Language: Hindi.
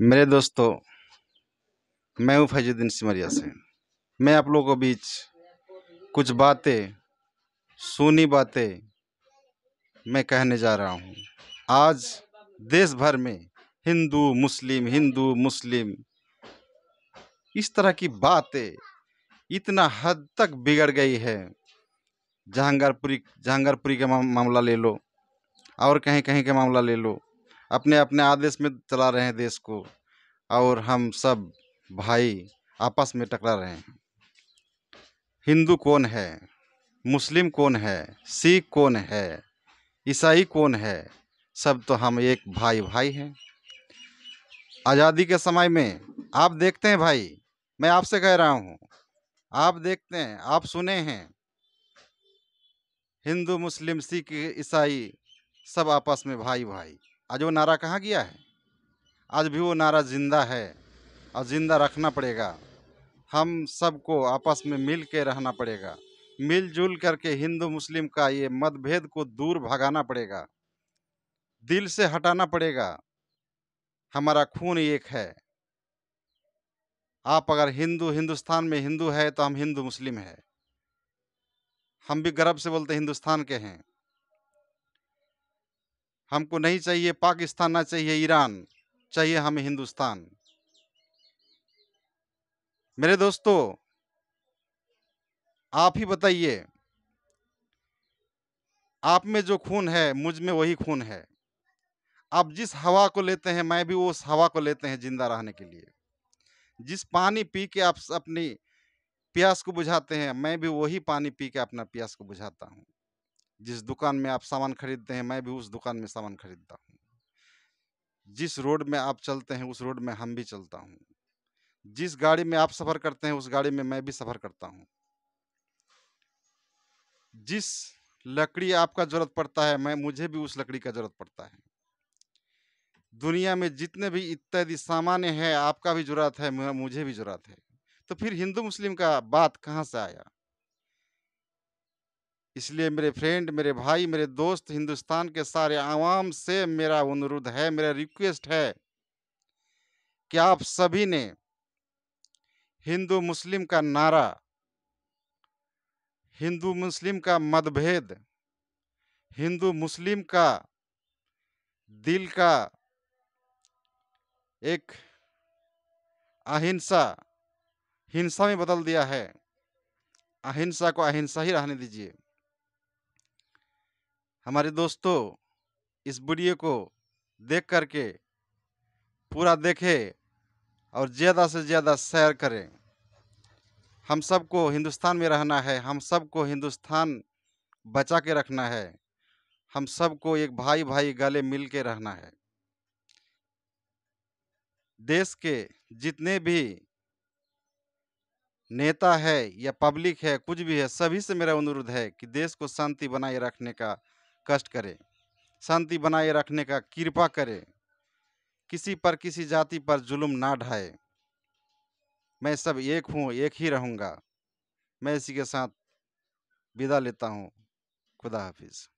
मेरे दोस्तों मैं हूँ फैजुद्दीन सिमरिया से मैं आप लोगों के बीच कुछ बातें सुनी बातें मैं कहने जा रहा हूँ आज देश भर में हिंदू मुस्लिम हिंदू मुस्लिम इस तरह की बातें इतना हद तक बिगड़ गई है जहांगीरपुरी जहांगीरपुरी का मामला ले लो और कहीं कहीं का मामला ले लो अपने अपने आदेश में चला रहे हैं देश को और हम सब भाई आपस में टकरा रहे हैं हिंदू कौन है मुस्लिम कौन है सिख कौन है ईसाई कौन है सब तो हम एक भाई भाई हैं आज़ादी के समय में आप देखते हैं भाई मैं आपसे कह रहा हूँ आप देखते हैं आप सुने हैं हिंदू मुस्लिम सिख ईसाई सब आपस में भाई भाई आज वो नारा कहाँ गया है आज भी वो नारा जिंदा है और ज़िंदा रखना पड़ेगा हम सबको आपस में मिल के रहना पड़ेगा मिलजुल करके हिंदू मुस्लिम का ये मतभेद को दूर भगाना पड़ेगा दिल से हटाना पड़ेगा हमारा खून एक है आप अगर हिंदू हिंदुस्तान में हिंदू है तो हम हिंदू मुस्लिम है हम भी गर्व से बोलते हिंदुस्तान के हैं हमको नहीं चाहिए पाकिस्तान ना चाहिए ईरान चाहिए हमें हिंदुस्तान मेरे दोस्तों आप ही बताइए आप में जो खून है मुझ में वही खून है आप जिस हवा को लेते हैं मैं भी उस हवा को लेते हैं जिंदा रहने के लिए जिस पानी पी के आप अपनी प्यास को बुझाते हैं मैं भी वही पानी पी के अपना प्यास को बुझाता हूँ जिस दुकान में आप सामान खरीदते हैं मैं भी उस दुकान में सामान खरीदता हूँ जिस रोड में आप चलते हैं उस रोड में हम भी चलता हूँ जिस गाड़ी में आप सफ़र करते हैं उस गाड़ी में मैं भी सफ़र करता हूँ जिस लकड़ी आपका ज़रूरत पड़ता है मैं मुझे भी उस लकड़ी का ज़रूरत पड़ता है दुनिया में जितने भी इत्यादि सामान्य है आपका भी ज़रूरत है मुझे भी ज़रूरत है तो फिर हिंदू मुस्लिम का बात कहाँ से आया इसलिए मेरे फ्रेंड मेरे भाई मेरे दोस्त हिंदुस्तान के सारे आवाम से मेरा अनुरोध है मेरा रिक्वेस्ट है कि आप सभी ने हिंदू मुस्लिम का नारा हिंदू मुस्लिम का मतभेद हिंदू मुस्लिम का दिल का एक अहिंसा हिंसा में बदल दिया है अहिंसा को अहिंसा ही रहने दीजिए हमारे दोस्तों इस वीडियो को देख करके पूरा देखें और ज़्यादा से ज़्यादा शेयर करें हम सबको हिंदुस्तान में रहना है हम सबको हिंदुस्तान बचा के रखना है हम सबको एक भाई भाई गले मिल के रहना है देश के जितने भी नेता है या पब्लिक है कुछ भी है सभी से मेरा अनुरोध है कि देश को शांति बनाए रखने का कष्ट करे शांति बनाए रखने का कृपा करे किसी पर किसी जाति पर जुल्म ना ढाए मैं सब एक हूँ एक ही रहूँगा मैं इसी के साथ विदा लेता हूँ खुदा हाफिज़